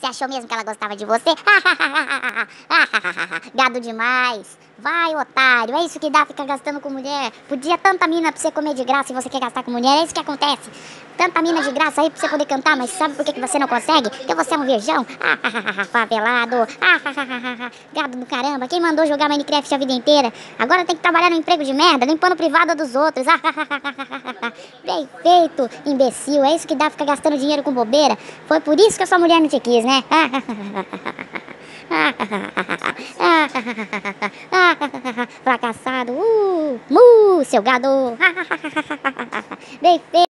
Você achou mesmo que ela gostava de você? Gado demais. Vai, otário. É isso que dá ficar gastando com mulher. Podia tanta mina pra você comer de graça e você quer gastar com mulher. É isso que acontece. Tanta mina de graça aí pra você poder cantar, mas sabe por que, que você não consegue? Porque você é um virgão. Favelado. Gado do caramba. Quem mandou jogar Minecraft a vida inteira? Agora tem que trabalhar no emprego de merda, limpando privada dos outros respeito, imbecil. É isso que dá ficar gastando dinheiro com bobeira. Foi por isso que a sua mulher não te quis, né? Fracassado. Uh, mu, seu gado. Bem feito.